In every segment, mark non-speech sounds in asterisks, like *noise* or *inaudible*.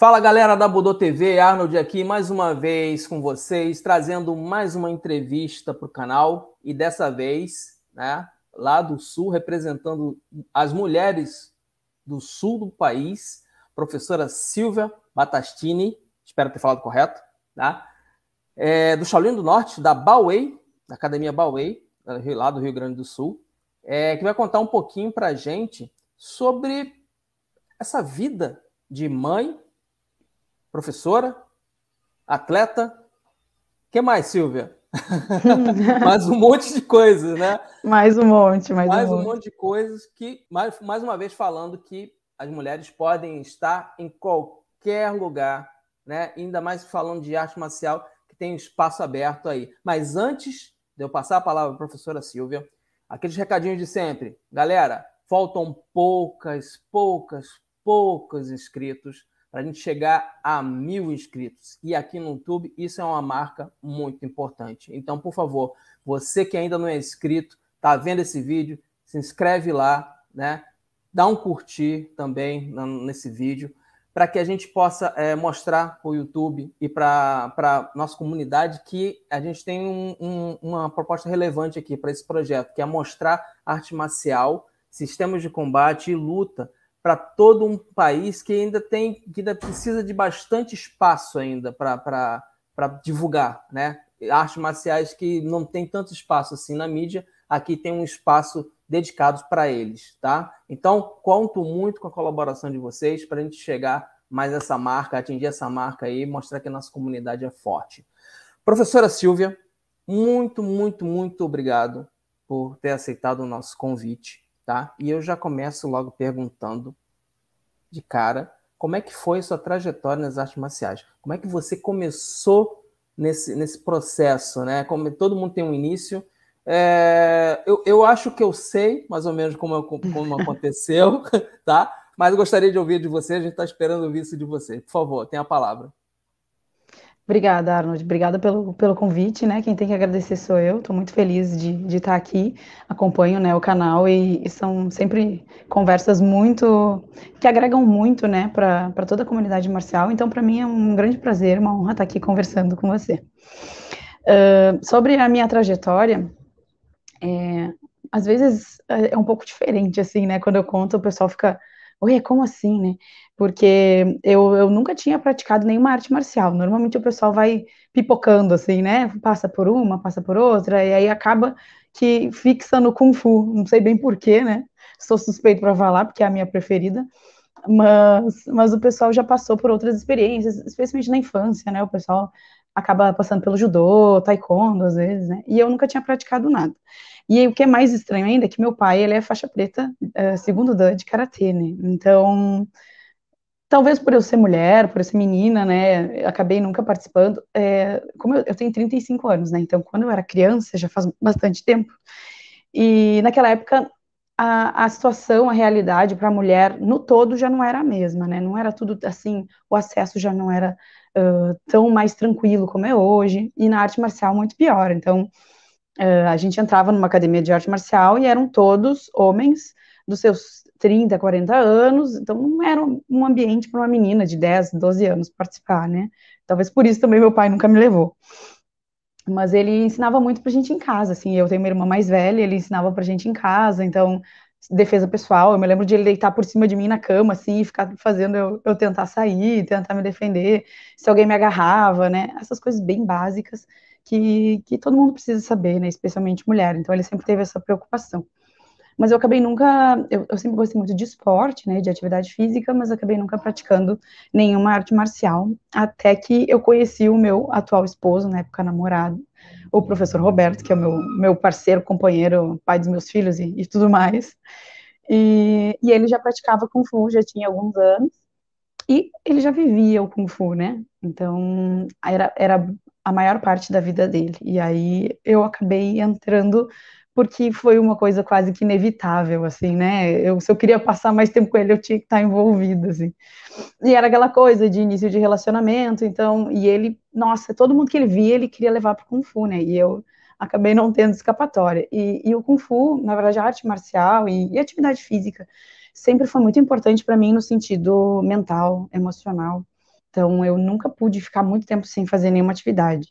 Fala galera da Budô TV, Arnold aqui mais uma vez com vocês, trazendo mais uma entrevista para o canal e dessa vez, né, lá do Sul, representando as mulheres do Sul do país, professora Silvia Batastini, espero ter falado correto, tá? É, do Shaolin do Norte, da Bauei, da Academia Bauei, lá do Rio Grande do Sul, é, que vai contar um pouquinho para gente sobre essa vida de mãe professora, atleta. que mais, Silvia? *laughs* mais um monte de coisas, né? Mais um monte, mais, mais um, monte. um monte de coisas que, mais, mais uma vez falando que as mulheres podem estar em qualquer lugar, né? Ainda mais falando de arte marcial, que tem espaço aberto aí. Mas antes de eu passar a palavra para a professora Silvia, aqueles recadinhos de sempre. Galera, faltam poucas, poucas, poucos inscritos para a gente chegar a mil inscritos. E aqui no YouTube, isso é uma marca muito importante. Então, por favor, você que ainda não é inscrito, está vendo esse vídeo, se inscreve lá, né? Dá um curtir também nesse vídeo, para que a gente possa é, mostrar para o YouTube e para a nossa comunidade que a gente tem um, um, uma proposta relevante aqui para esse projeto, que é mostrar arte marcial, sistemas de combate e luta para todo um país que ainda tem que ainda precisa de bastante espaço ainda para divulgar, né? Artes marciais que não tem tanto espaço assim na mídia, aqui tem um espaço dedicado para eles, tá? Então, conto muito com a colaboração de vocês para a gente chegar mais essa marca, atingir essa marca aí e mostrar que a nossa comunidade é forte. Professora Silvia, muito, muito, muito obrigado por ter aceitado o nosso convite tá? E eu já começo logo perguntando de cara como é que foi sua trajetória nas artes marciais? Como é que você começou nesse, nesse processo, né? Como todo mundo tem um início. É, eu, eu acho que eu sei mais ou menos como, como *laughs* aconteceu, *laughs* tá? Mas eu gostaria de ouvir de você, a gente está esperando ouvir isso de você. Por favor, tenha a palavra. Obrigada, Arnold. Obrigada pelo, pelo convite, né? Quem tem que agradecer sou eu. Estou muito feliz de, de estar tá aqui. Acompanho né, o canal e, e são sempre conversas muito que agregam muito, né, para toda a comunidade marcial. Então, para mim é um grande prazer, uma honra estar tá aqui conversando com você. Uh, sobre a minha trajetória, é, às vezes é, é um pouco diferente, assim, né? Quando eu conto, o pessoal fica Oi, como assim, né? Porque eu, eu nunca tinha praticado nenhuma arte marcial. Normalmente o pessoal vai pipocando, assim, né? Passa por uma, passa por outra, e aí acaba que fixa no Kung Fu. Não sei bem porquê, né? Sou suspeito para falar, porque é a minha preferida. Mas, mas o pessoal já passou por outras experiências, especialmente na infância, né? O pessoal acaba passando pelo judô, taekwondo, às vezes, né? E eu nunca tinha praticado nada. E aí, o que é mais estranho ainda é que meu pai, ele é faixa preta, é, segundo Dan, de karatê, né? Então, talvez por eu ser mulher, por eu ser menina, né, acabei nunca participando. É, como eu, eu, tenho 35 anos, né, então quando eu era criança, já faz bastante tempo. E naquela época, a, a situação, a realidade para a mulher no todo já não era a mesma, né, não era tudo assim, o acesso já não era uh, tão mais tranquilo como é hoje, e na arte marcial muito pior. Então, ah, a gente entrava numa academia de arte marcial e eram todos homens dos seus 30, 40 anos, então não era um ambiente para uma menina de 10, 12 anos participar, né? Talvez por isso também meu pai nunca me levou. Mas ele ensinava muito a gente em casa, assim, eu tenho uma irmã mais velha, ele ensinava a gente em casa, então defesa pessoal, eu me lembro de ele deitar por cima de mim na cama, assim, e ficar fazendo eu, eu tentar sair, tentar me defender, se alguém me agarrava, né? Essas coisas bem básicas que, que todo mundo precisa saber, né? Especialmente mulher. Então ele sempre teve essa preocupação. Mas eu acabei nunca, eu, eu sempre gostei muito de esporte, né, de atividade física, mas acabei nunca praticando nenhuma arte marcial, até que eu conheci o meu atual esposo, na época namorado, o professor Roberto, que é o meu, meu parceiro, companheiro, pai dos meus filhos e, e tudo mais. E, e, ele já praticava Kung Fu, já tinha alguns anos, e ele já vivia o Kung Fu, né? Então, era, era a maior parte da vida dele. E aí eu acabei entrando porque foi uma coisa quase que inevitável, assim, né? Eu, se eu queria passar mais tempo com ele, eu tinha que estar envolvida, assim. E era aquela coisa de início de relacionamento, então, e ele, nossa, todo mundo que ele via, ele queria levar para o Kung Fu, né? E eu acabei não tendo escapatória. E, e o Kung Fu, na verdade, a arte marcial e, e atividade física sempre foi muito importante para mim no sentido mental, emocional. Então, eu nunca pude ficar muito tempo sem fazer nenhuma atividade.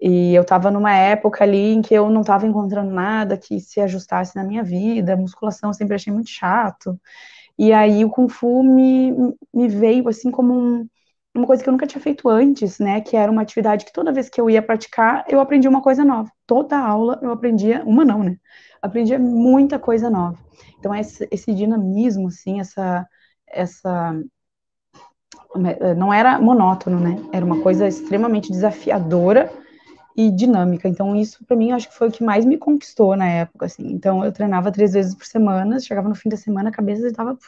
E eu estava numa época ali em que eu não estava encontrando nada que se ajustasse na minha vida. Musculação eu sempre achei muito chato. E aí o Kung Fu me, me veio assim como um, uma coisa que eu nunca tinha feito antes, né? Que era uma atividade que toda vez que eu ia praticar, eu aprendia uma coisa nova. Toda aula eu aprendia, uma não, né? Aprendia muita coisa nova. Então, esse, esse dinamismo, assim, essa, essa eh, não era monótono, né? Era uma coisa extremamente desafiadora e dinâmica. Então isso para mim acho que foi o que mais me conquistou na época, assim. Então eu treinava três vezes por semana, chegava no fim da semana a cabeça estava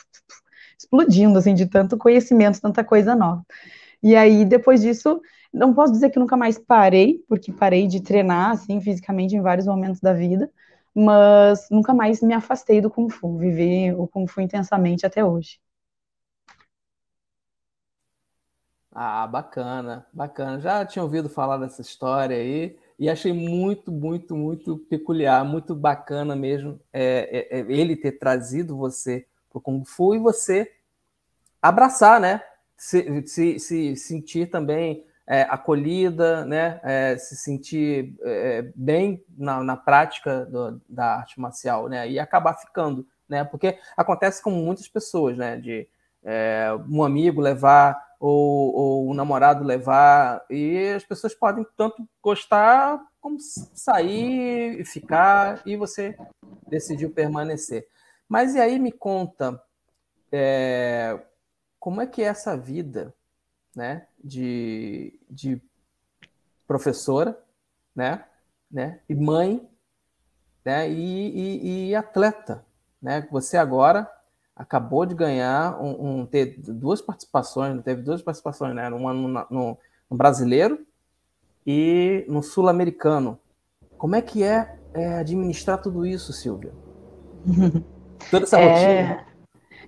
explodindo assim de tanto conhecimento, tanta coisa nova. E aí depois disso, não posso dizer que nunca mais parei, porque parei de treinar assim fisicamente em vários momentos da vida, mas nunca mais me afastei do kung fu, vivi o kung fu intensamente até hoje. Ah, bacana, bacana. Já tinha ouvido falar dessa história aí e achei muito, muito, muito peculiar, muito bacana mesmo é, é, é ele ter trazido você para o Kung Fu e você abraçar, né? Se, se, se sentir também é, acolhida, né? É, se sentir é, bem na, na prática do, da arte marcial, né? E acabar ficando, né? Porque acontece com muitas pessoas, né? De um amigo levar ou, ou o namorado levar. E as pessoas podem tanto gostar como sair e ficar, e você decidiu permanecer. Mas e aí me conta é, como é que é essa vida né, de, de professora né, né, e mãe né, e, e, e atleta. Né? Você agora acabou de ganhar um, um ter duas participações, teve duas participações, né? Uma no, no, no brasileiro e no sul-americano. Como é que é, é, administrar tudo isso, Silvia? *laughs* Toda essa é, rotina.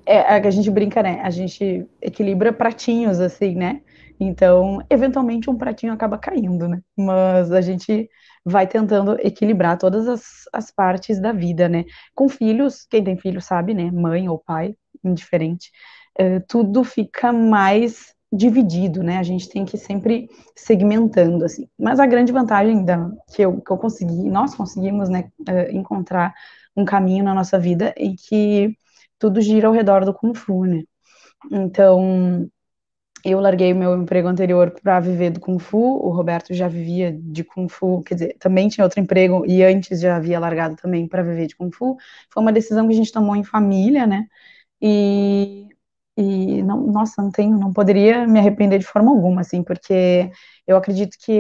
É, a que a gente brinca, né? A gente equilibra pratinhos, assim, né? Então, eventualmente um pratinho acaba caindo, né? Mas a gente vai tentando equilibrar todas as, as partes da vida, né? Com filhos, quem tem filho sabe, né? Mãe ou pai, indiferente, é, tudo fica mais dividido, né? A gente tem que ir sempre segmentando, assim. Mas a grande vantagem da, que, eu, que eu consegui, nós conseguimos, né, eh, encontrar um caminho na nossa vida em que tudo gira ao redor do Kung Fu, né? Então, eu larguei o meu emprego anterior para viver do Kung Fu. O Roberto já vivia de Kung Fu, quer dizer, também tinha outro emprego e antes já havia largado também para viver de Kung Fu. Foi uma decisão que a gente tomou em família, né? E, e não, nossa, não tenho, não poderia me arrepender de forma alguma, assim, porque eu acredito que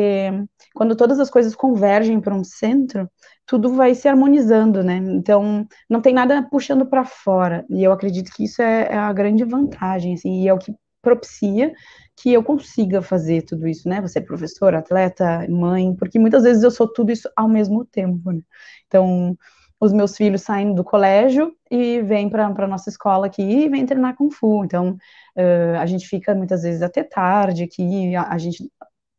quando todas as coisas convergem para um centro, tudo vai se harmonizando, né? Então, não tem nada puxando para fora. E eu acredito que isso é, é a grande vantagem, assim, e é o que propicia que eu consiga fazer tudo isso, né? Você é professora, atleta, mãe, porque muitas vezes eu sou tudo isso ao mesmo tempo, né? Então, os meus filhos saem do colégio e vêm para a nossa escola aqui e vêm treinar Kung Fu. Então, uh, a gente fica muitas vezes até tarde aqui, a, a, gente...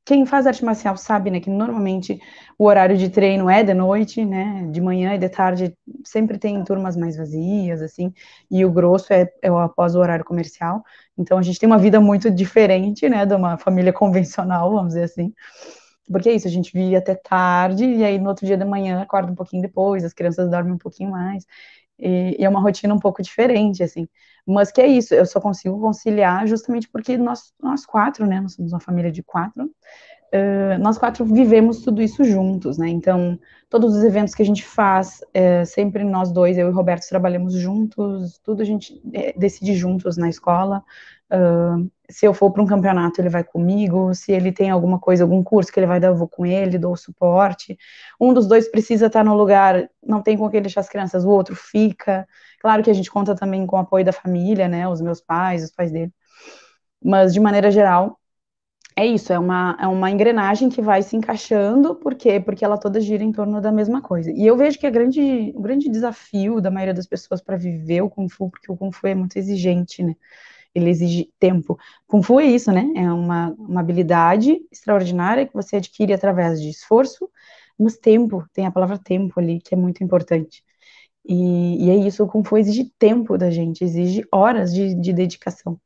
Quem faz arte marcial sabe, né, que normalmente o horário de treino é de noite, né, de manhã e de tarde sempre tem turmas mais vazias, assim, e o grosso é, é após o horário comercial. Então a gente tem uma vida muito diferente, né, de uma família *laughs* convencional, vamos dizer assim. Porque é isso, a gente via até tarde e aí no outro dia de manhã acorda um pouquinho depois, as crianças dormem um pouquinho mais. E, e é uma rotina um pouco diferente, assim. Mas que é isso, eu só consigo conciliar justamente porque nós, nós quatro, né, nós somos uma família de quatro, Uh, nós quatro vivemos tudo isso juntos, né? Então, todos os eventos que a gente faz, sempre nós dois, eu e o Roberto, trabalhamos juntos, tudo a gente é, decide juntos na escola. Uh, se eu for para um campeonato, ele vai comigo, se ele tem alguma coisa, algum curso que ele vai dar, eu vou com ele, dou suporte. Um dos dois precisa estar no lugar, não tem com quem deixar as crianças, o outro fica. Claro que a gente conta também com o apoio da família, né? Os meus pais, os pais dele. Mas, de maneira geral, é isso, é uma, é uma engrenagem que vai se encaixando, por quê? Porque ela toda gira em torno da mesma coisa. E eu vejo que a é grande, o grande desafio da maioria das pessoas para viver o Kung Fu, porque o Kung Fu é muito exigente, né? Ele exige tempo. Kung Fu é isso, né? É uma, uma habilidade extraordinária que você adquire através de esforço, mas tempo, tem a palavra tempo ali, que é muito importante. E, e é isso, o Kung Fu exige tempo da gente, exige horas de, de dedicação.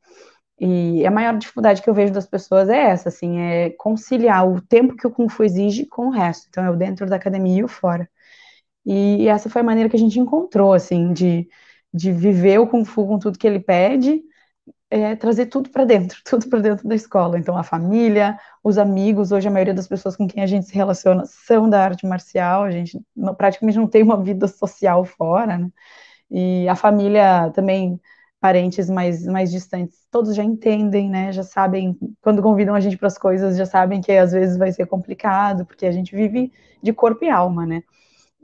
E a maior dificuldade que eu vejo das pessoas é essa, assim, é conciliar o tempo que o Kung Fu exige com o resto. Então, é o dentro da academia e o fora. E essa foi a maneira que a gente encontrou, assim, de, de viver o Kung Fu com tudo que ele pede, é, trazer tudo para dentro, *laughs* tudo para dentro da escola. Então, a família, os amigos, hoje a maioria das pessoas com quem a gente se relaciona são da arte marcial, a gente não, praticamente não tem uma vida social fora, né? E a família também parentes mais, mais distantes, todos já entendem, né? Já sabem, quando convidam a gente para as coisas, já sabem que às vezes vai ser complicado, porque a gente vive de corpo e alma, né?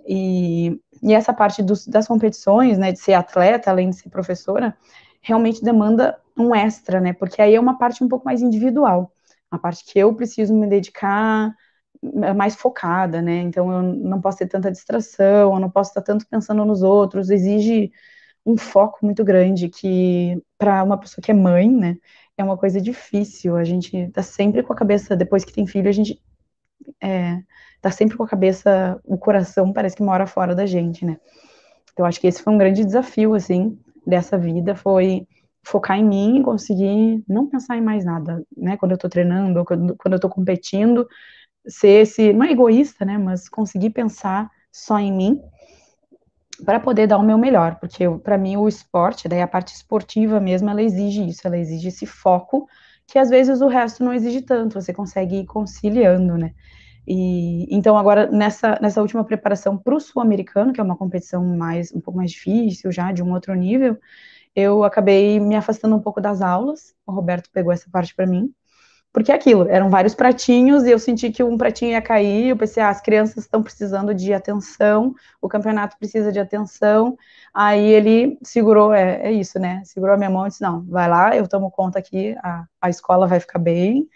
E, e essa parte dos, das competições, né, de ser atleta, além de ser professora, realmente demanda um extra, né? Porque aí é uma parte um pouco mais individual, a parte que eu preciso me dedicar é mais focada, né? Então eu não posso ter tanta distração, eu não posso estar tanto pensando nos outros, exige um foco muito grande que para uma pessoa que é mãe, né, é uma coisa difícil. A gente tá sempre com a cabeça depois que tem filho, a gente é, tá sempre com a cabeça, o coração parece que mora fora da gente, né? Então acho que esse foi um grande desafio assim dessa vida, foi focar em mim e conseguir não pensar em mais nada, né? Quando eu tô treinando, quando, quando eu tô competindo, ser esse, não é egoísta, né? Mas conseguir pensar só em mim para poder dar o meu melhor, porque para mim o esporte, daí a parte esportiva mesmo, ela exige isso, ela exige esse foco que às vezes o resto não exige tanto, você consegue ir conciliando, né? E então agora nessa nessa última preparação para o sul-americano, que é uma competição mais um pouco mais difícil já de um outro nível, eu acabei me afastando um pouco das aulas. O Roberto pegou essa parte para mim porque é aquilo, eram vários pratinhos e eu senti que um pratinho ia cair. Eu pensei, ah, as crianças estão precisando de atenção, o campeonato precisa de atenção. Aí ele segurou, é, é isso, né? Segurou a minha mão e disse: não, vai lá, eu tomo conta aqui, a, a escola vai ficar bem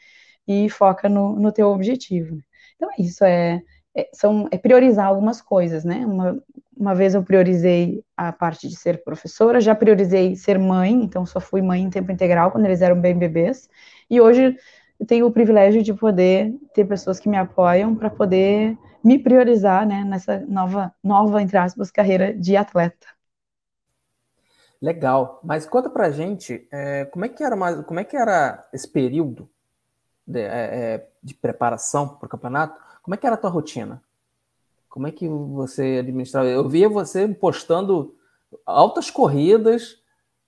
e foca no, no teu objetivo. Então é isso, é, é, são, é priorizar algumas coisas, né? Uma, uma vez eu priorizei a parte de ser professora, já priorizei ser mãe, então só fui mãe em tempo integral quando eles eram bem bebês. E hoje tenho o privilégio de poder ter pessoas que me apoiam para poder me priorizar né, nessa nova, nova, entre aspas, carreira de atleta. Legal, mas conta pra gente é, como, é que era mais, como é que era esse período de, é, é de preparação para o campeonato? Como é que era a tua rotina? Como é que você administrava? Eu via você postando altas corridas,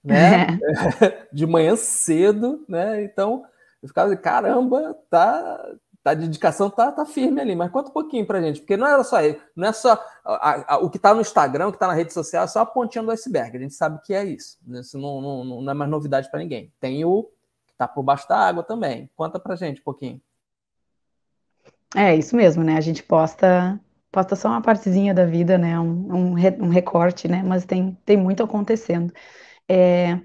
né? É. *laughs* *laughs* de manhã cedo, né? Então, eu ficava, caramba, tá, tá, a dedicação tá, tá firme ali, mas conta um pouquinho pra gente, porque não era só não é só a, a, o que tá no Instagram, o que tá na rede social, é só a pontinha do iceberg. A gente sabe que é isso. Né, isso não, não, não é mais novidade para ninguém. Tem o que tá por baixo da água também. Conta pra gente um pouquinho. É isso mesmo, né? A gente posta posta só uma partezinha da vida, né? Um, um, um recorte, né? Mas tem, tem muito acontecendo. É,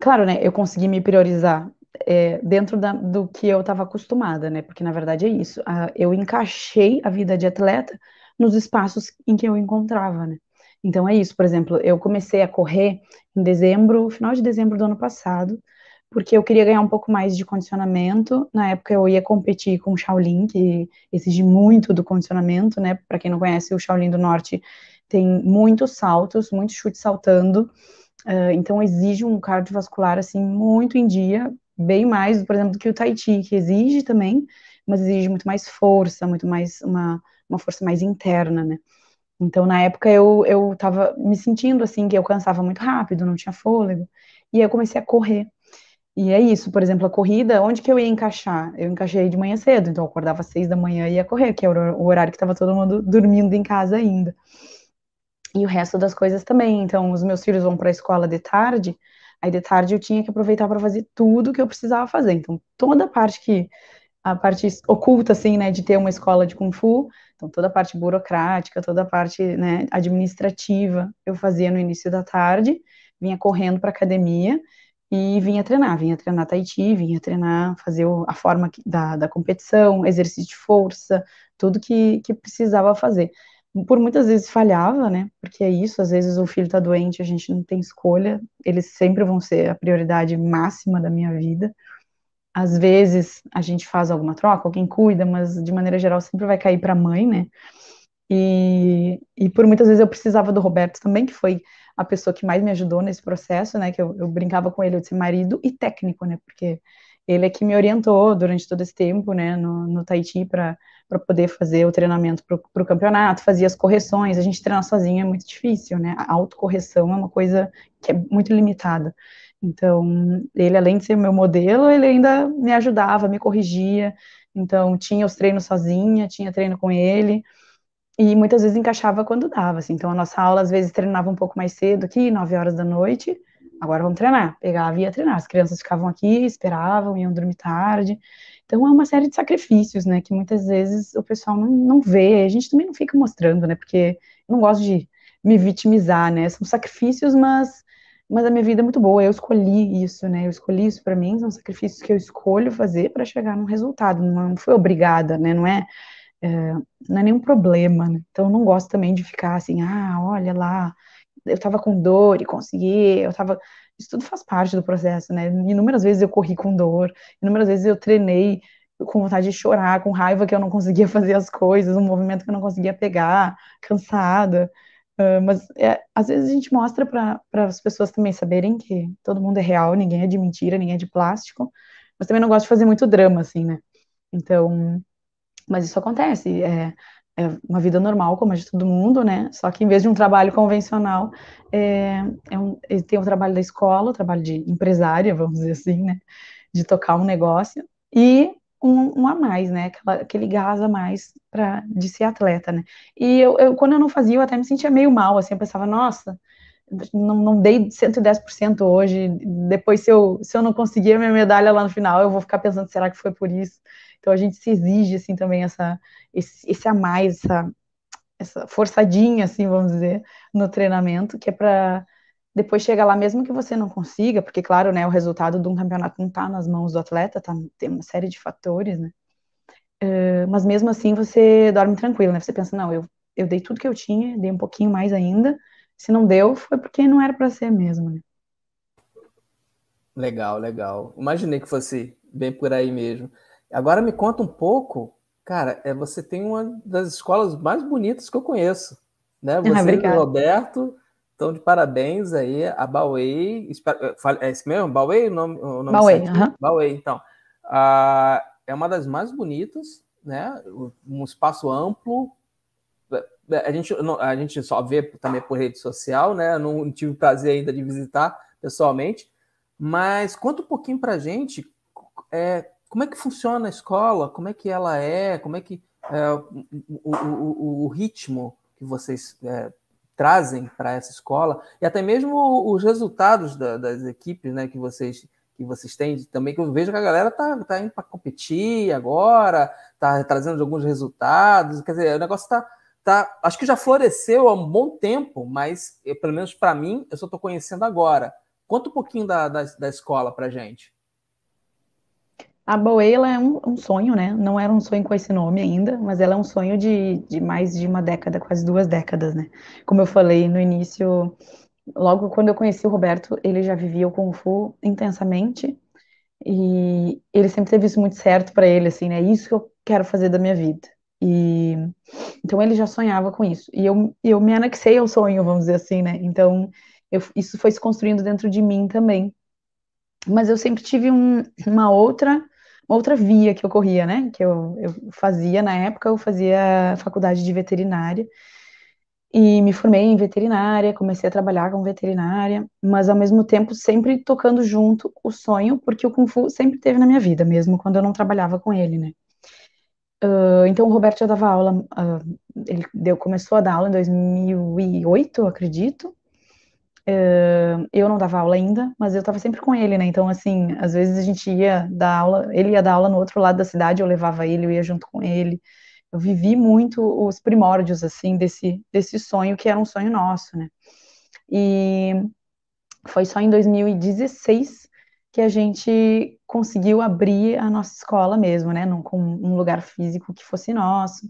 claro, né? Eu consegui me priorizar é, dentro da, do que eu estava acostumada, né? Porque na verdade é isso. A, eu encaixei a vida de atleta nos espaços em que eu encontrava, né? Então é isso. Por exemplo, eu comecei a correr em dezembro, final de dezembro do ano passado, porque eu queria ganhar um pouco mais de condicionamento. Na época eu ia competir com o Shaolin, que exige muito do condicionamento, né? Para quem não conhece, o Shaolin do Norte tem muitos saltos, muitos chutes saltando. Uh, então exige um cardiovascular assim muito em dia bem mais, por exemplo, do que o tai chi, que exige também, mas exige muito mais força, muito mais uma, uma força mais interna, né? Então, na época, eu, eu tava me sentindo assim, que eu cansava muito rápido, não tinha fôlego. E aí eu comecei a correr. E é isso, por exemplo, a corrida, onde que eu ia encaixar? Eu encaixei de manhã cedo, então eu acordava às seis da manhã e ia correr, que era o horário que estava todo mundo dormindo em casa ainda. E o resto das coisas também. Então, os meus filhos vão para a escola de tarde, Aí de tarde eu tinha que aproveitar para fazer tudo que eu precisava fazer. Então, toda a parte que a parte oculta assim, né, de ter uma escola de kung fu, então toda a parte burocrática, toda a parte, né, administrativa, eu fazia no início da tarde, vinha correndo para academia e vinha treinar, vinha treinar tai chi, vinha treinar, fazer a forma da, da competição, exercício de força, tudo que, que precisava fazer por muitas vezes falhava, né? Porque é isso, às vezes o filho tá doente, a gente não tem escolha, eles sempre vão ser a prioridade máxima da minha vida. Às vezes a gente faz alguma troca, alguém cuida, mas de maneira geral sempre vai cair para a mãe, né? E, e por muitas vezes eu precisava do Roberto também, que foi a pessoa que mais me ajudou nesse processo, né? Que eu, eu brincava com ele de ser marido e técnico, né? Porque ele é que me orientou durante todo esse tempo, né? No, no Tahiti para para poder fazer o treinamento para o campeonato, fazia as correções. A gente treinar sozinho é muito difícil, né? A autocorreção é uma coisa que é muito limitada. Então, ele, além de ser meu modelo, ele ainda me ajudava, me corrigia. Então, tinha os treinos sozinha, tinha treino com ele. E muitas vezes encaixava quando dava, assim. Então, a nossa aula, às vezes, treinava um pouco mais cedo aqui, 9 horas da noite agora vamos treinar. Pegava e ia treinar. As crianças ficavam aqui, esperavam, iam dormir tarde. Então é uma série de sacrifícios, né? Que muitas vezes o pessoal não, não vê, a gente também não fica mostrando, né? Porque não gosto de me vitimizar, né? São sacrifícios, mas, mas a minha vida é muito boa. Eu escolhi isso, né? Eu escolhi isso para mim, são sacrifícios que eu escolho fazer para chegar num resultado. Não fui obrigada, né? Não é, é, não é nenhum problema, né? Então eu não gosto também de ficar assim, ah, olha lá, eu tava com dor e consegui, eu tava. Isso tudo faz parte do processo, né? Inúmeras vezes eu corri com dor, inúmeras vezes eu treinei com vontade de chorar, com raiva que eu não conseguia *laughs* fazer as coisas, um movimento que eu não conseguia pegar, cansada. Uh, mas é, às vezes a gente mostra para as pessoas também saberem que todo mundo é real, ninguém é de mentira, ninguém é de plástico. Mas também não gosto de fazer muito drama, assim, né? Então, mas isso acontece. É, é uma vida normal, como a de todo mundo, né? Só que em vez de um trabalho convencional, é, é um, é, tem o trabalho da escola, o trabalho de empresária, vamos dizer assim, né? De tocar um negócio e um, um a mais, né? Aquela, aquele gás a mais para de ser atleta, né? E eu, eu, quando eu não fazia, eu até me sentia meio mal, assim, eu pensava, nossa, não, não dei 110% hoje, depois se eu, se eu não conseguir a minha medalha lá no final, eu vou ficar pensando, será que foi por isso? Então a gente se exige assim também essa esse, esse a mais, essa essa forçadinha assim, vamos dizer, no treinamento, que é para depois chegar lá, mesmo que você não consiga, porque, claro, né, o resultado de um campeonato não está nas mãos do atleta, tá, tem uma série de fatores, né? Uh, mas mesmo assim você dorme tranquilo, né? Você pensa, não, eu, eu dei tudo que eu tinha, dei um pouquinho mais ainda. Se não deu, foi porque não era para ser mesmo, né? Legal, legal. Imaginei que fosse bem por aí mesmo. Agora me conta um pouco, cara, é, você tem uma das escolas mais bonitas que eu conheço, né? *laughs* Ah, você ah, e o Roberto estão de parabéns aí, a Bauei, é esse mesmo? Bauei o nome? O nome Bauei, então. Ah, é uma das mais bonitas, né? Um espaço amplo, é, a gente, a gente só vê também por rede social, né? Não tive o prazer ainda de visitar pessoalmente, mas conta um pouquinho para gente é, como é que funciona a escola, como é que ela é, como é que é, o, o, o, ritmo que vocês é, trazem para essa escola e até mesmo os resultados da, das equipes, né, que vocês que vocês têm também que eu vejo que a galera tá, tá indo para competir agora, tá trazendo alguns resultados, quer dizer, o negócio está tá, acho que já floresceu há um bom tempo, mas eu, pelo menos para mim, eu só estou conhecendo agora. Conta um pouquinho da, da, da escola para gente. A Boeila é um, um, sonho, né? Não era um sonho com esse nome ainda, mas ela é um sonho de, de mais de uma década, quase duas décadas, né? Como eu falei no início, logo quando eu conheci o Roberto, ele já vivia o Kung Fu intensamente e ele sempre teve isso muito certo para ele, assim, né? Isso que eu quero fazer da minha vida. E então ele já sonhava com isso. E eu, eu me anexei ao sonho, vamos dizer assim, né? Então eu, isso foi se construindo dentro de mim também. Mas eu sempre tive um, uma outra uma outra via que eu corria, né? Que eu, eu fazia na época, eu fazia faculdade de veterinária e me formei em veterinária, comecei a trabalhar com veterinária, mas ao mesmo tempo sempre tocando junto o sonho, porque o Kung Fu sempre teve na minha vida, mesmo quando eu não trabalhava com ele, né? Uh, então o Roberto já dava aula, uh, ele deu, começou a dar aula em 2008, acredito, eu não dava aula ainda, mas eu estava sempre com ele, né? Então, assim, às vezes a gente ia dar aula, ele ia dar aula no outro lado da cidade, eu levava ele, eu ia junto com ele. Eu vivi muito os primórdios, assim, desse, desse sonho, que era um sonho nosso, né? E foi só em 2016 que a gente conseguiu abrir a nossa escola mesmo, né? Num, com um lugar físico que fosse nosso.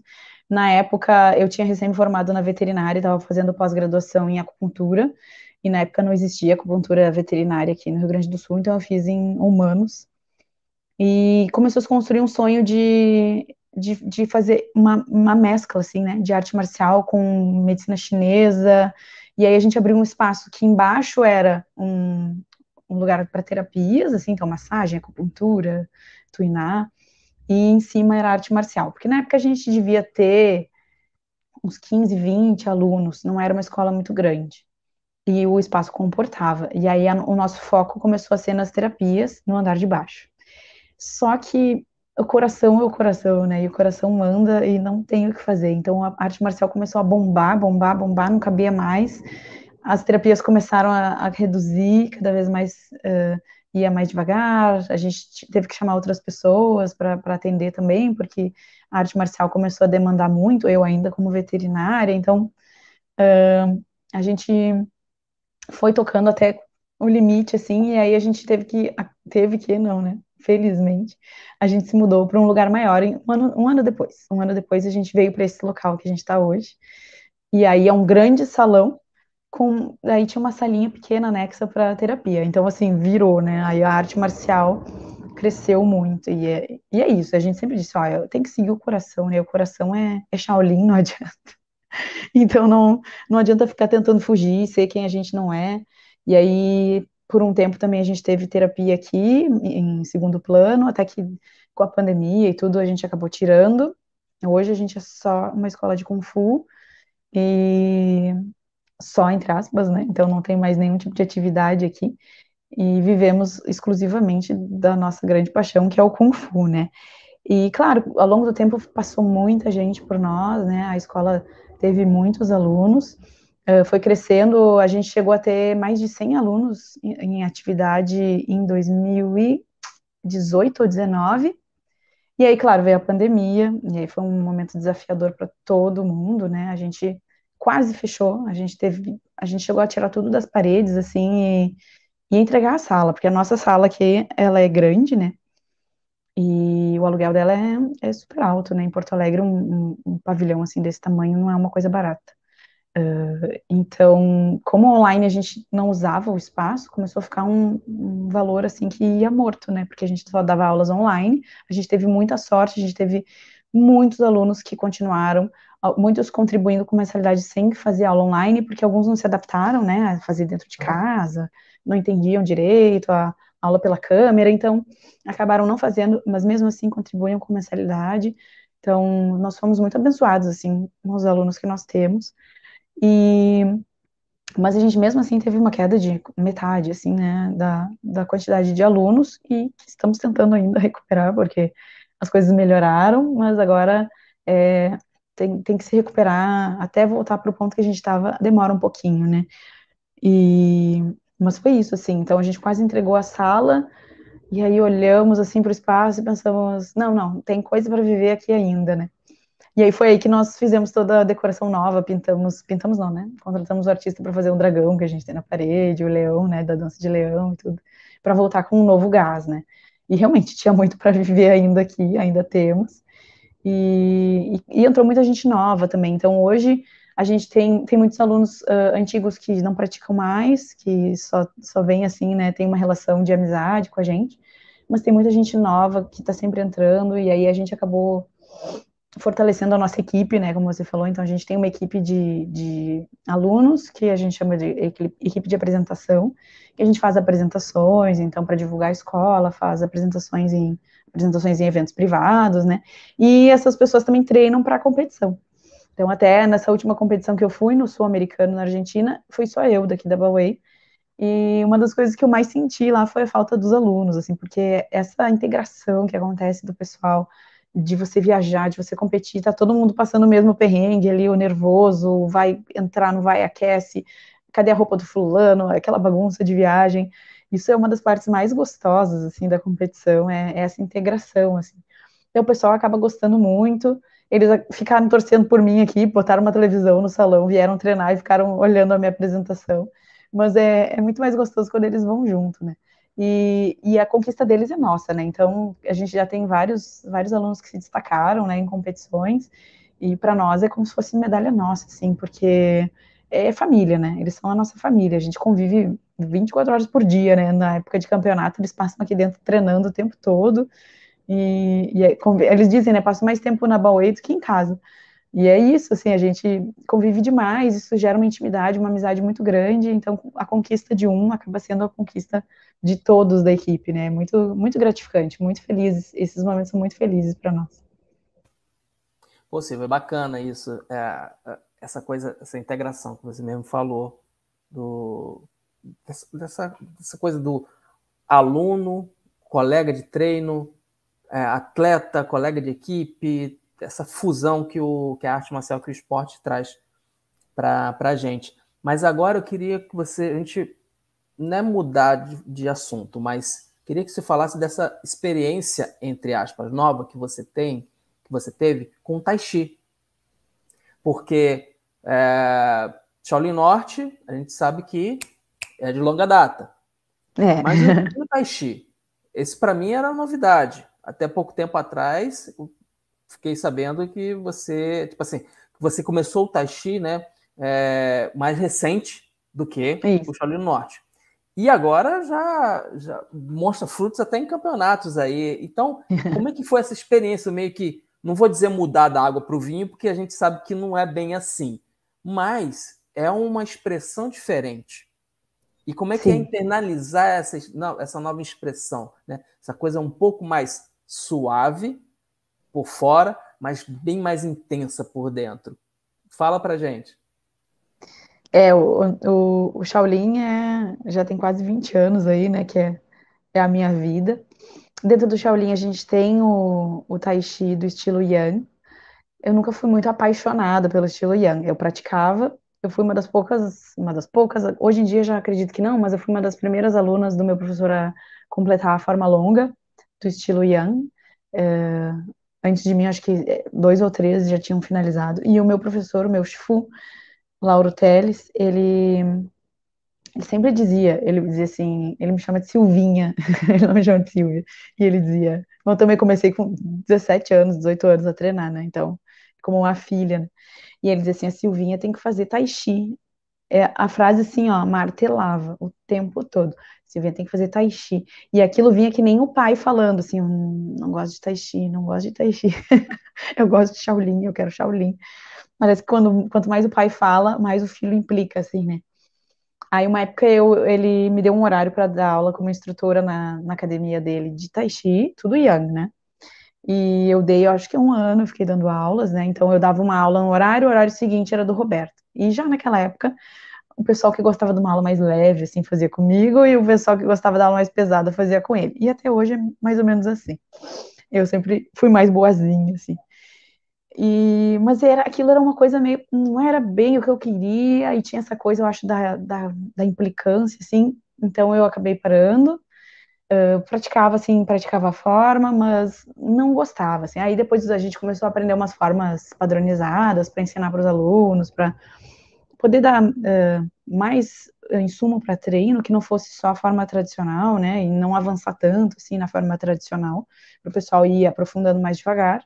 Na época, eu tinha recém-formado na veterinária, estava fazendo pós-graduação em acupuntura, e na época não existia acupuntura veterinária aqui no Rio Grande do Sul, então eu fiz em humanos. E começou a construir um sonho de, de, de fazer uma, uma mescla, assim, né? De arte marcial com medicina chinesa. E aí a gente abriu um espaço que embaixo era um, um lugar para terapias, assim, então massagem, acupuntura, tuiná. E em cima era arte marcial. Porque na época a gente devia ter uns 15, 20 alunos, não era uma escola muito grande e o espaço comportava. E aí a, o nosso foco começou a ser nas terapias no andar de baixo. Só que o coração é o coração, né? E o coração manda e não tem o que fazer. Então a arte marcial começou a bombar, bombar, bombar, não cabia mais. As terapias começaram a, a reduzir cada vez mais. Uh, ia mais devagar, a gente teve que chamar outras pessoas para atender também, porque a arte marcial começou a demandar muito, eu ainda como veterinária, então uh, a gente foi tocando até o limite, assim, e aí a gente teve que, teve que, não, né? Felizmente, a gente se mudou para um lugar maior um ano, um ano depois. Um ano depois a gente veio para esse local que a gente está hoje. E aí é um grande salão com aí tinha uma salinha pequena anexa para terapia. Então assim, virou, né? Aí a arte marcial cresceu muito e é, e é isso. A gente sempre disse, ó, tem que seguir o coração, né? O coração é, é Shaolin, *laughs* não adianta. *laughs* Então não, não adianta ficar tentando fugir, ser quem a gente não é. E aí, por um tempo também a gente teve terapia aqui, em segundo plano, até que com a pandemia e tudo a gente acabou tirando. Hoje a gente é só uma escola de Kung Fu e só entre aspas, né? Então não tem mais nenhum tipo de atividade aqui e vivemos exclusivamente da nossa grande paixão, que é o Kung Fu, né? E claro, ao longo do tempo passou muita gente por nós, né? A escola teve muitos alunos, eh, foi crescendo, a gente chegou a ter mais de 100 alunos em, atividade em 2018 ou 19. E aí, claro, veio a pandemia, e aí foi um momento desafiador para todo mundo, né? A gente quase fechou, a gente teve, a gente chegou a tirar tudo das paredes, assim, e, e entregar a sala, porque a nossa sala aqui, ela é grande, né? E o aluguel dela é, é super alto, né? Em Porto Alegre, um, um, pavilhão assim desse tamanho não é uma coisa barata. Uh, então, como online a gente não usava o espaço, começou a ficar um, um, valor assim que ia morto, né? Porque a gente só dava aulas online, a gente teve muita sorte, a gente teve muitos alunos que continuaram, muitos contribuindo com mensalidade sem fazer aula online, porque alguns não se adaptaram, né, a fazer dentro de uhum. casa, não entendiam direito a, aula pela câmera, então acabaram não fazendo, mas mesmo assim contribuíam com mensalidade. Então, nós fomos muito abençoados, assim, com os alunos que nós temos. E mas a gente mesmo assim teve uma queda de metade, assim, né, da, da quantidade de alunos e estamos tentando ainda *laughs* recuperar, porque as coisas melhoraram, mas agora é, tem, tem que se recuperar até voltar para o ponto que a gente estava, demora um pouquinho, né, e mas foi isso, assim. Então a gente quase entregou a sala e aí olhamos assim para o espaço e pensamos, não, não, tem coisa para viver aqui ainda, né? E aí foi aí que nós fizemos toda a decoração nova, pintamos, pintamos não, né? Contratamos o artista para fazer um dragão que a gente tem na parede, o leão, né, da dança de leão e tudo, para voltar com um novo gás, né? E realmente tinha muito para viver ainda aqui, ainda temos. E, e, e entrou muita gente nova também. Então hoje a gente tem, tem muitos alunos uh, antigos que não praticam mais, que só, só vem assim, né, tem uma relação de amizade com a gente, mas tem muita gente nova que está sempre entrando, e aí a gente acabou fortalecendo a nossa equipe, né, como você falou, então a gente tem uma equipe de, de alunos, que a gente chama de equipe de apresentação, que a gente faz apresentações, então, para divulgar a escola, faz apresentações em apresentações em eventos privados, né, e essas pessoas também treinam para a competição, então, até nessa última competição que eu fui no Sul-Americano, na Argentina, fui só eu daqui da Baway. E uma das coisas que eu mais senti lá foi a falta dos alunos, assim, porque essa integração que acontece do pessoal, de você viajar, de você competir, tá todo mundo passando o mesmo perrengue ali, o nervoso, vai entrar, não vai, aquece, cadê a roupa do fulano, aquela bagunça de viagem. Isso é uma das partes mais gostosas, assim, da competição, é, é essa integração, assim. Então, o pessoal acaba gostando muito, eles ficaram torcendo por mim aqui, botaram uma televisão no salão, vieram treinar e ficaram olhando a minha apresentação. Mas é, é muito mais gostoso quando eles vão junto, né? E, e, a conquista deles é nossa, né? Então a gente já tem vários, vários alunos que se destacaram, né, em competições. E para nós é como se fosse medalha nossa, assim, porque é família, né? Eles são a nossa família. A gente convive 24 horas por dia, né? Na época de campeonato, eles passam aqui dentro treinando o tempo todo. E, e é, eles dizem, né? Passo mais tempo na Bauê do que em casa. E é isso, assim, a gente convive demais, isso gera uma intimidade, uma amizade muito grande, então a conquista de um acaba sendo a conquista de todos da equipe, né? Muito, muito gratificante, muito felizes, esses momentos são muito felizes para nós. Possível, é bacana isso, é, é, essa coisa, essa integração que você mesmo falou, do, dessa, dessa coisa do aluno, colega de treino, é, atleta, colega de equipe, essa fusão que, o, que a arte marcial, que o esporte traz para a gente. Mas agora eu queria que você, a gente não é mudar de, de, assunto, mas queria que você falasse dessa experiência, entre aspas, nova que você tem, que você teve com o Tai Chi. Porque é, Shaolin Norte, a gente sabe que é de longa data. É. Mas o *laughs* Tai Chi, esse para mim era novidade até pouco tempo atrás, fiquei sabendo que você, tipo assim, você começou o Tai Chi, né, é, mais recente do que Isso. o Shaolin Norte. E agora já, já mostra frutos até em campeonatos aí. Então, *laughs* como é que foi essa experiência meio que, não vou dizer mudar da água para o vinho, porque a gente sabe que não é bem assim, mas é uma expressão diferente. E como é Sim. que é internalizar essa, essa nova expressão? Né? Essa coisa um pouco mais suave por fora, mas bem mais intensa por dentro. Fala pra gente. É, o, o, o Shaolin é, já tem quase 20 anos aí, né? Que é, é a minha vida. Dentro do Shaolin a gente tem o, o Tai Chi do estilo Yang. Eu nunca fui muito apaixonada pelo estilo Yang. Eu praticava, eu fui uma das poucas, uma das poucas, hoje em dia já acredito que não, mas eu fui uma das primeiras alunas do meu professor a completar a forma longa do estilo Yang. É, antes de mim, acho que é, dois ou três já tinham finalizado. E o meu professor, o meu xifu Lauro Teles, ele, ele sempre dizia, ele dizia assim, ele me chama de Silvinha, *laughs* ele não me chama de Silvia. E ele dizia, eu também comecei com 17 anos, 18 anos a treinar, né? Então, como uma filha. Né? E ele dizia assim, a Silvinha tem que fazer tai chi é, a frase assim, ó, martelava o tempo todo. você tem que fazer tai chi. E aquilo vinha que nem o pai falando, assim, hum, não gosto de tai chi, não gosto de tai chi. *laughs* eu gosto de Shaolin, eu quero Shaolin. Parece que quando, quanto mais o pai fala, mais o filho implica, assim, né? Aí uma época eu, ele me deu um horário para dar aula como instrutora na, na academia dele de tai chi, tudo yang, né? E eu dei, eu acho que um ano, fiquei dando aulas, né? Então eu dava uma aula no horário, o horário seguinte era do Roberto. E já naquela época, o pessoal que gostava de uma aula mais leve, assim, fazia comigo, e o pessoal que gostava da aula mais pesada fazia com ele. E até hoje é mais ou menos assim. Eu sempre fui mais boazinha, assim. E, mas era, aquilo era uma coisa meio. Não era bem o que eu queria, e tinha essa coisa, eu acho, da, da, da implicância, assim. Então eu acabei parando. Uh, praticava, assim, praticava a forma, mas não gostava, assim. Aí depois a gente começou a aprender umas formas padronizadas para ensinar para os alunos, para poder dar uh, mais eh, insumo para treino que não fosse só a forma tradicional, né, e não avançar tanto assim na forma tradicional, para o pessoal ir aprofundando mais devagar.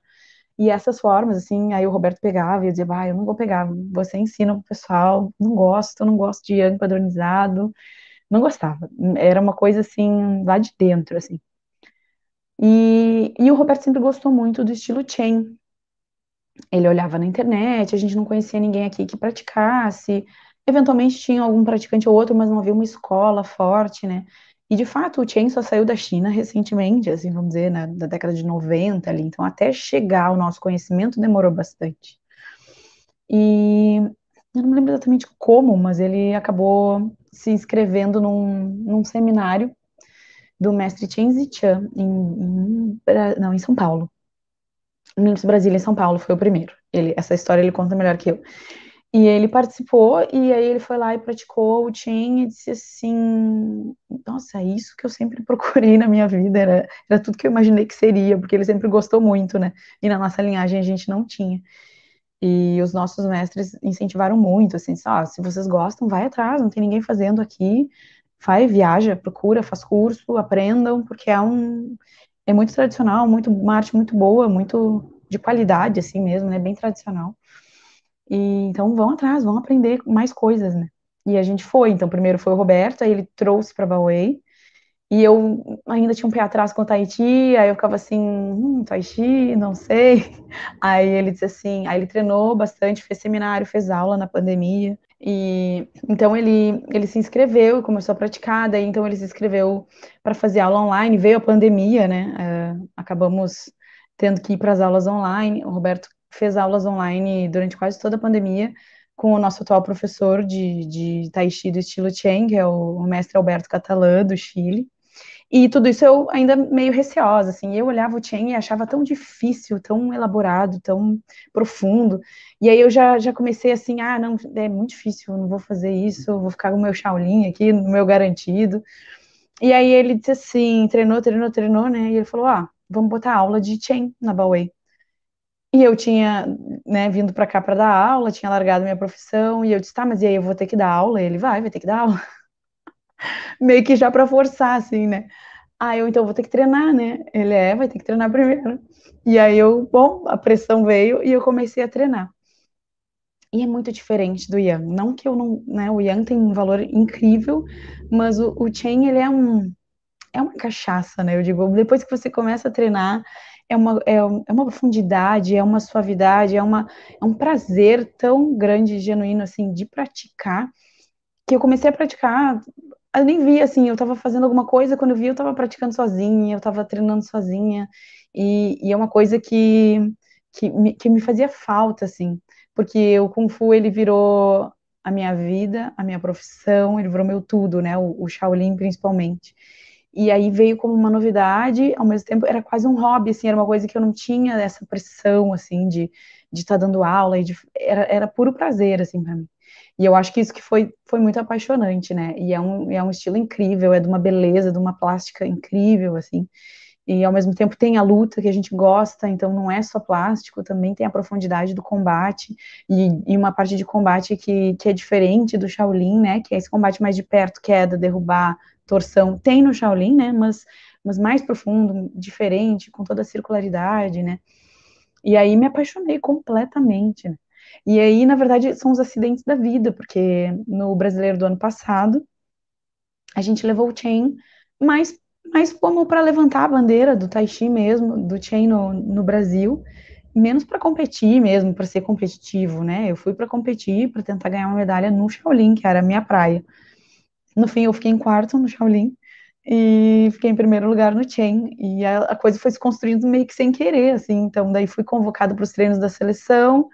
E essas formas, assim, aí o Roberto pegava e eu dizia, ah, eu não vou pegar, você ensina o pessoal, não gosto, não gosto de yang padronizado, não gostava, era uma coisa assim, lá de dentro, assim. E, e o Roberto sempre gostou muito do estilo Chen ele olhava na internet, a gente não conhecia ninguém aqui que praticasse. Eventualmente tinha algum praticante ou outro, mas não havia uma escola forte, né? E de fato, o Chen só saiu da China recentemente, assim, vamos dizer, na, né, década de 90 ali. Então, até chegar ao nosso conhecimento demorou bastante. E eu não me lembro exatamente como, mas ele acabou se inscrevendo num, num seminário do mestre Chen Zichan em, em, não, em São Paulo. Miss Brasília em São Paulo, foi o primeiro. Ele, essa história ele conta melhor que eu. E ele participou, e aí ele foi lá e praticou o Chain e disse assim: Nossa, é isso que eu sempre *laughs* procurei na minha vida, era, era tudo que eu imaginei que seria, porque ele sempre gostou muito, né? E na nossa linhagem a gente não tinha. E os nossos mestres incentivaram muito, assim, só ah, se vocês gostam, vai atrás, não tem ninguém fazendo aqui, vai, viaja, procura, faz curso, aprendam, porque é um é muito tradicional, muito uma arte muito boa, muito de qualidade assim mesmo, né? Bem tradicional. E então vão atrás, vão aprender mais coisas, né? E a gente foi, então primeiro foi o Roberto, aí ele trouxe para Bauei. E eu ainda tinha um pé atrás com o Tahiti, aí eu ficava assim, hum, Tahiti, não sei. *laughs* Aí ele disse assim, aí ele treinou bastante, fez seminário, fez aula na pandemia. E então ele, ele se inscreveu e começou a praticar, daí então ele se inscreveu para fazer aula online, veio a pandemia, né? Uh, acabamos tendo que ir para as aulas online. O Roberto fez aulas online durante quase toda a pandemia com o nosso atual professor de, de Tai Chi do estilo Cheng, que é o, o mestre Alberto Catalã do Chile. E tudo isso eu ainda meio receosa, assim. Eu olhava o Chen e achava tão difícil, tão elaborado, tão profundo. E aí eu já, já comecei assim, ah, não, é muito difícil, não vou fazer isso, vou ficar com o meu Shaolin aqui, no meu garantido. E aí ele disse assim, treinou, treinou, treinou, né? E ele falou, ah, vamos botar aula de Chen na Bauei. E eu tinha, né, vindo para cá para dar aula, tinha largado minha profissão, e eu disse, tá, mas e aí eu vou ter que dar aula? E ele vai, vai ter que dar aula. *laughs* meio que já para forçar, assim, né? Ah, eu então vou ter que treinar, né? Ele é, vai ter que treinar primeiro. E aí eu, bom, a pressão veio e eu comecei a treinar. E é muito diferente do Yang. Não que eu não, né? O Yang tem um valor incrível, mas o, o Chen, ele é um, é uma cachaça, né? Eu digo, depois que você começa a treinar, é uma, é, é uma profundidade, é uma suavidade, é, uma, é um prazer tão grande e genuíno, assim, de praticar, que eu comecei a praticar eu nem vi, assim, eu tava fazendo alguma coisa, quando eu vi, eu tava praticando sozinha, eu tava treinando sozinha, e, e é uma coisa que, que, me, que me fazia falta, assim, porque o Kung Fu, ele virou a minha vida, a minha profissão, ele virou meu tudo, né, o, o Shaolin principalmente. E aí veio como uma novidade, ao mesmo tempo era quase um hobby, assim, era uma coisa que eu não tinha essa pressão, assim, de estar de tá dando aula, de, era, era puro prazer, assim, pra mim. E eu acho que isso que foi, foi muito apaixonante, né? E é um, é um estilo incrível, é de uma beleza, de uma plástica incrível, assim. E ao mesmo tempo tem a luta que a gente gosta, então não é só plástico, também tem a profundidade do combate e, e uma parte de combate que, que é diferente do Shaolin, né? Que é esse combate mais de perto, queda, derrubar, torção. Tem no Shaolin, né? Mas, mas mais profundo, diferente, com toda a circularidade, né? E aí me apaixonei completamente, né? E aí, na verdade, são os acidentes da vida, porque no brasileiro do ano passado, a gente levou o Chain mais, mais como para levantar a bandeira do Tai Chi mesmo, do Chain no, no Brasil, menos para competir mesmo, para ser competitivo, né? Eu fui para competir, para tentar ganhar uma medalha no Shaolin, que era a minha praia. No fim, eu fiquei em quarto no Shaolin e fiquei em primeiro lugar no Chain. E a, a coisa foi se construindo meio que sem querer, assim. Então, daí fui convocado para os treinos da seleção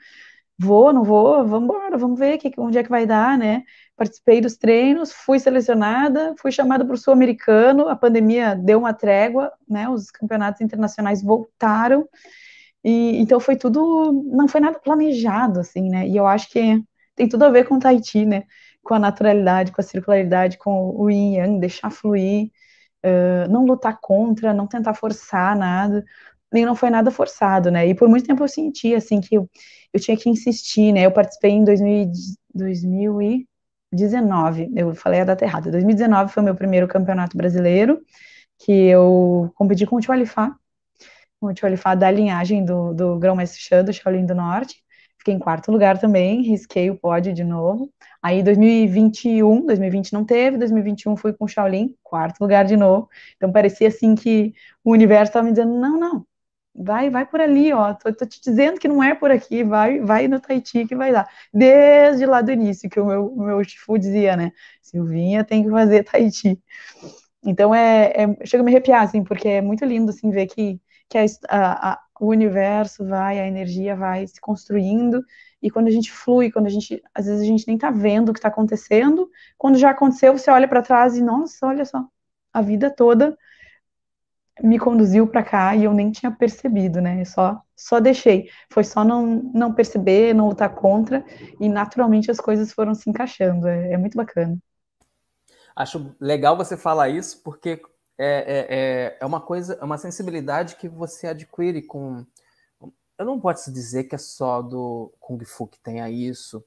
vou, não vou, vamos embora, vamos ver que, onde é que vai dar, né? Participei dos treinos, fui selecionada, fui chamada para o Sul-Americano, a pandemia deu uma trégua, né? Os campeonatos internacionais voltaram, e então foi tudo, não foi nada planejado, assim, né? E eu acho que tem tudo a ver com o Tahiti, né? Com a naturalidade, com a circularidade, com o yin yang, deixar fluir, uh, não lutar contra, não tentar forçar nada, nem não foi nada forçado, né? E por muito tempo eu senti, assim, que eu, eu tinha que insistir, né? Eu participei em 2019, eu falei a data errada, 2019 foi o meu primeiro campeonato brasileiro, que eu competi com o Tchualifá, com o Tchualifá da linhagem do, do Grão-Mestre Xan, do Shaolin do Norte, fiquei em quarto lugar também, risquei o pódio de novo, aí 2021, 2020 não teve, 2021 fui com o Shaolin, quarto lugar de novo, então parecia assim que o universo estava me dizendo, não, não, vai, vai por ali, ó. Tô, tô, te dizendo que não é por aqui, vai, vai no Tahiti que vai lá. Desde lá do início que o meu, meu Shifu dizia, né? Silvinha tem que fazer Tahiti. Então é, é chega a me arrepiar, assim, porque é muito lindo assim ver que, que a, a, o universo vai, a energia vai se construindo e quando a gente flui, quando a gente, às vezes a gente nem tá vendo o que tá acontecendo, quando já aconteceu, você olha para trás e nossa, olha só, a vida toda me conduziu para cá e eu nem tinha percebido, né? Só só deixei. Foi só não não perceber, não lutar contra e naturalmente as coisas foram se encaixando. É, é muito bacana. Acho legal você falar isso porque é, é, é, é uma coisa, é uma sensibilidade que você adquire com. Eu não posso dizer que é só do kung fu que tenha isso,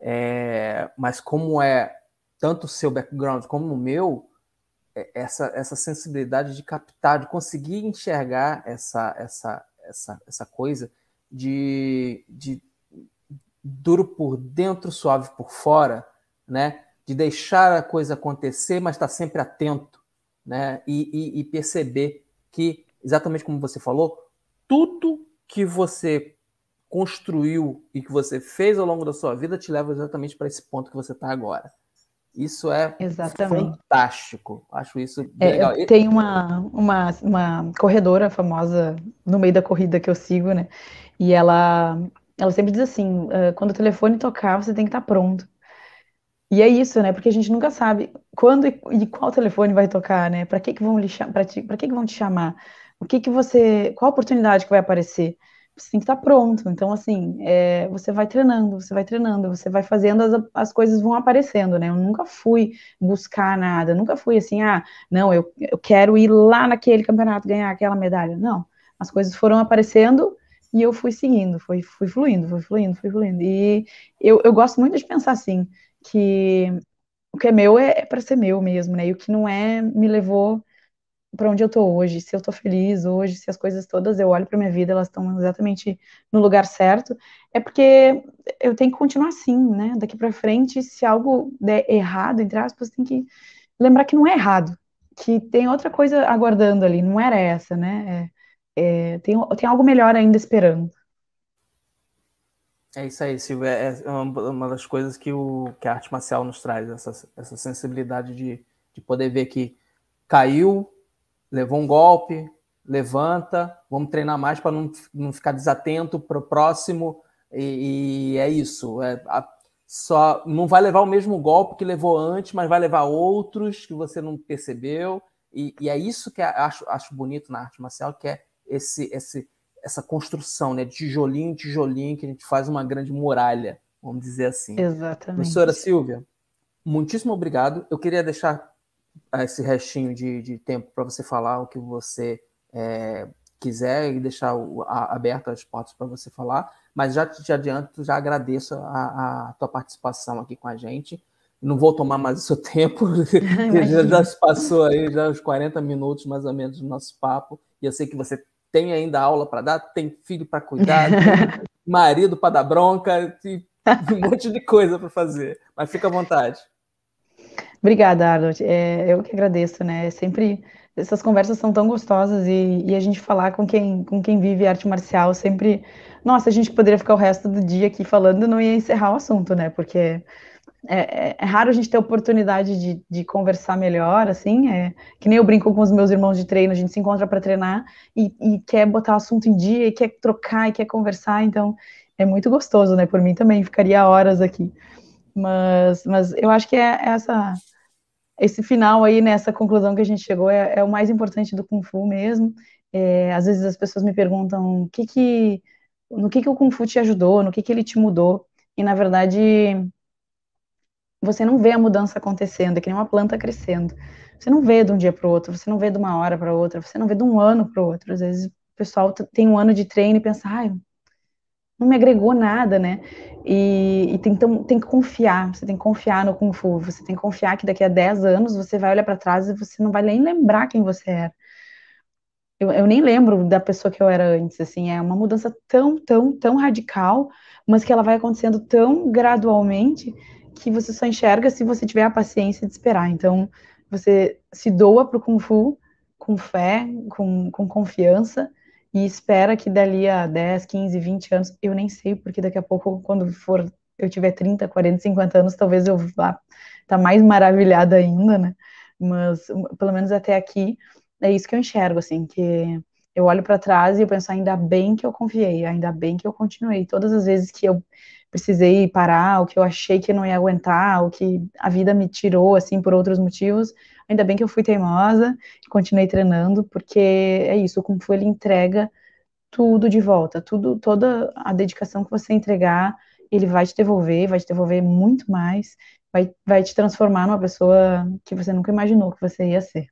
é, mas como é tanto o seu background como o meu, é, essa, essa sensibilidade de captar, de conseguir enxergar essa, essa, essa, essa coisa de, de duro por dentro, suave por fora, né? de deixar a coisa acontecer, mas estar tá sempre atento né? E, e, e perceber que, exatamente como você falou, tudo que você construiu e que você fez ao longo da sua vida te leva exatamente para esse ponto que você está agora. Isso é Exatamente. fantástico. Acho isso é, legal. Tem uma, uma, uma corredora famosa no meio da corrida que eu sigo, né? E ela, ela sempre diz assim: ah, quando o telefone tocar, você tem que estar tá pronto. E é isso, né? Porque a gente nunca sabe quando e, e qual telefone vai tocar, né? Para que que vão lhe para que que vão te chamar? O que que você, qual oportunidade que vai aparecer? você tem que estar tá pronto. Então, assim, é, você vai treinando, você vai treinando, você vai fazendo, as, as coisas vão aparecendo, né? Eu nunca fui buscar nada, nunca fui assim, ah, não, eu, eu quero ir lá naquele campeonato ganhar aquela medalha. Não, as coisas foram aparecendo e eu fui seguindo, fui, fui fluindo, fui fluindo, fui fluindo. E eu, eu gosto muito de pensar assim, que o que é meu é, é para ser meu mesmo, né? E o que não é me levou para onde eu tô hoje, se eu tô feliz hoje, se as coisas todas eu olho para minha vida, elas estão exatamente no lugar certo, é porque eu tenho que continuar assim, né? Daqui para frente, se algo der errado, entre aspas, tem que lembrar que não é errado, que tem outra coisa aguardando ali, não era essa, né? É, é, tem, tem algo melhor ainda esperando. É isso aí, Silvia. É, é uma das coisas que, o, que a arte marcial nos traz, essa, essa sensibilidade de, de poder ver que caiu, levou um golpe, levanta, vamos treinar mais para não, não ficar desatento para o próximo. E, e, é isso. É, a, só não vai levar o mesmo golpe que levou antes, mas vai levar outros que você não percebeu. E, e é isso que acho, acho bonito na arte marcial, que é esse, esse, essa construção, né? Tijolinho, tijolinho, que a gente faz uma grande muralha, vamos dizer assim. Exatamente. Professora Silvia, muitíssimo obrigado. Eu queria deixar esse restinho de, de tempo para você falar o que você é, quiser e deixar aberto as portas para você falar. Mas já te adianto, já agradeço a, a, tua participação aqui com a gente. Não vou tomar mais o seu *laughs* tempo, *laughs* já, já se passou aí já uns 40 minutos mais ou menos do nosso papo. E eu sei que você tem ainda aula para dar, tem filho para cuidar, *laughs* tem marido para dar bronca, tem um monte de coisa para fazer. Mas fica à vontade. Obrigada, Arnold. É, eu que agradeço, né? É sempre essas conversas são tão gostosas e, e, a gente falar com quem, com quem vive arte marcial sempre. Nossa, a gente poderia ficar o resto do dia aqui falando, não ia encerrar o assunto, né? Porque é, é, é raro a gente ter oportunidade de, de conversar melhor, assim. É, que nem eu brinco com os meus irmãos de treino, a gente se encontra para treinar e, e quer botar o assunto em dia, e quer trocar e quer conversar. Então é muito gostoso, né? Por mim também, ficaria horas aqui. Mas, mas eu acho que é, é essa esse final aí, nessa né, conclusão que a gente chegou, é, é o mais importante do Kung Fu mesmo. É, às vezes as pessoas me perguntam o que que, no que, que o Kung Fu te ajudou, no que, que ele te mudou. E, na verdade, você não vê a mudança acontecendo, é que nem uma planta crescendo. Você não vê de um dia para o outro, você não vê de uma hora para outra, você não vê de um ano para o outro. Às vezes o pessoal tem um ano de treino e pensa, ai, não me agregou nada, né? E, e tem, então tem que confiar, você tem que confiar no Kung Fu, você tem que confiar que daqui a 10 anos você vai olhar para trás e você não vai nem lembrar quem você era. Eu, eu nem lembro da pessoa que eu era antes, assim, é uma mudança tão, tão, tão radical, mas que ela vai acontecendo tão gradualmente que você só enxerga se você tiver a paciência de esperar. Então, você se doa para o Kung Fu com fé, com, com confiança, e espera que dali a 10, 15, 20 anos, eu nem sei, porque daqui a pouco, quando for, eu tiver 30, 40, 50 anos, talvez eu vá estar tá mais maravilhada ainda, né? Mas, pelo menos até aqui, é isso que eu enxergo, assim, que eu olho para trás e eu penso, ainda bem que eu confiei, ainda bem que eu continuei. Todas as vezes que eu precisei parar, o que eu achei que não ia aguentar, o que a vida me tirou, assim, por outros motivos. Ainda bem que eu fui teimosa e continuei treinando, porque é isso, o Kung Fu ele entrega tudo de volta, tudo, toda a dedicação que você entregar, ele vai te devolver, vai te devolver muito mais, vai, vai te transformar numa pessoa que você nunca imaginou que você ia ser.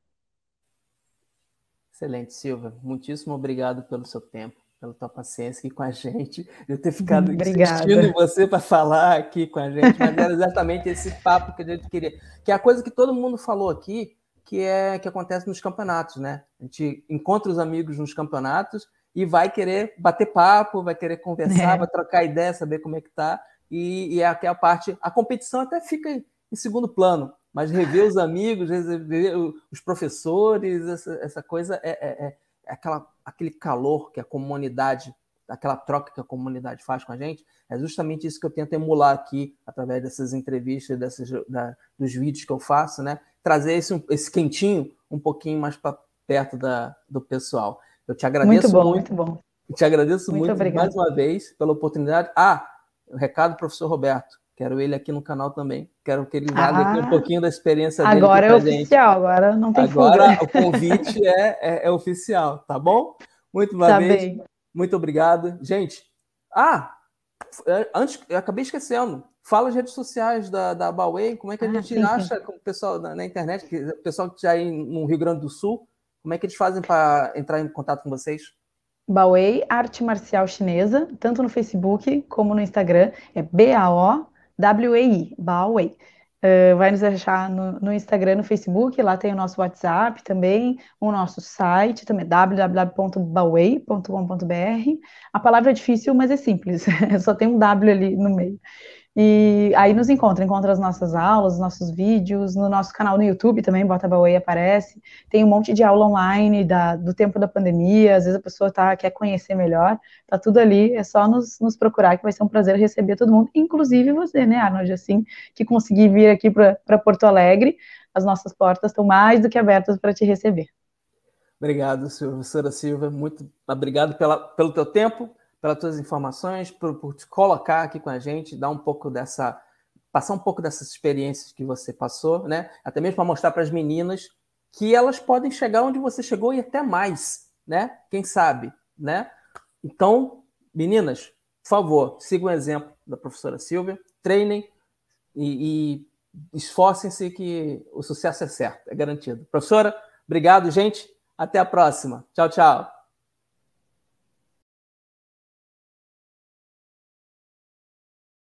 Excelente, Silva. Muitíssimo obrigado pelo seu tempo pela tua paciência aqui com a gente, eu ter ficado *laughs* insistindo em você para falar aqui com a gente, mas era exatamente esse papo que a gente queria, que é a coisa que todo mundo falou aqui, que é que acontece nos campeonatos, né? A gente encontra os amigos nos campeonatos e vai querer bater papo, vai querer conversar, é. vai trocar ideia, saber como é que tá, e, e até a parte, a competição até fica em segundo plano, mas rever os amigos, rever os professores, essa, essa coisa é, é, é, é aquela aquele calor que a comunidade, aquela troca que a comunidade faz com a gente, é justamente isso que eu tento emular aqui através dessas entrevistas, dessas, da, dos vídeos que eu faço, né? Trazer esse, esse quentinho um pouquinho mais para perto da, do pessoal. Eu te agradeço muito. Bom, muito, muito bom. Te agradeço muito, muito mais uma vez pela oportunidade. Ah, o um recado, professor Roberto. Quero ele aqui no canal também. Quero que ele vá aqui um ah, pouquinho da experiência dele. Agora é oficial, agora não tem Agora fuga. o convite é, é, é, oficial, tá bom? Muito tá Bem. Muito obrigado. Gente, ah, é, antes, eu acabei esquecendo. Fala as redes sociais da, da Huawei, como é que a ah, gente sim, acha sim. com o pessoal na, na internet, que, o pessoal que está aí é no Rio Grande do Sul, como é que eles fazem para entrar em contato com vocês? Bauei, Arte Marcial Chinesa, tanto no Facebook como no Instagram, é B-A-O WAI, Bauei. Uh, eh, vai nos achar no, no, Instagram, no Facebook, lá tem o nosso WhatsApp também, o nosso site também, www.bauei.com.br. A palavra é difícil, mas é simples, *laughs* só tem um W ali no meio. E aí nos encontra, encontra as nossas aulas, os nossos vídeos, no nosso canal no YouTube também, Bota Bauei aparece. Tem um monte de aula online da, do tempo da pandemia, às vezes a pessoa tá, quer conhecer melhor, tá tudo ali, é só nos, nos procurar que vai ser um prazer receber todo mundo, inclusive você, né, Arnold, assim, que conseguir vir aqui para Porto Alegre, as nossas portas estão mais do que abertas para te receber. Obrigado, professora Silva, muito obrigado pela, pelo teu tempo, pelas tuas informações, por, por te colocar aqui com a gente, dar um pouco dessa. passar um pouco dessas experiências que você passou, né? Até mesmo para mostrar para as meninas que elas podem chegar onde você chegou e até mais, né? Quem sabe, né? Então, meninas, por favor, sigam o exemplo da professora Silvia, treinem e, e esforcem-se que o sucesso é certo, é garantido. Professora, obrigado, gente. Até a próxima. Tchau, tchau.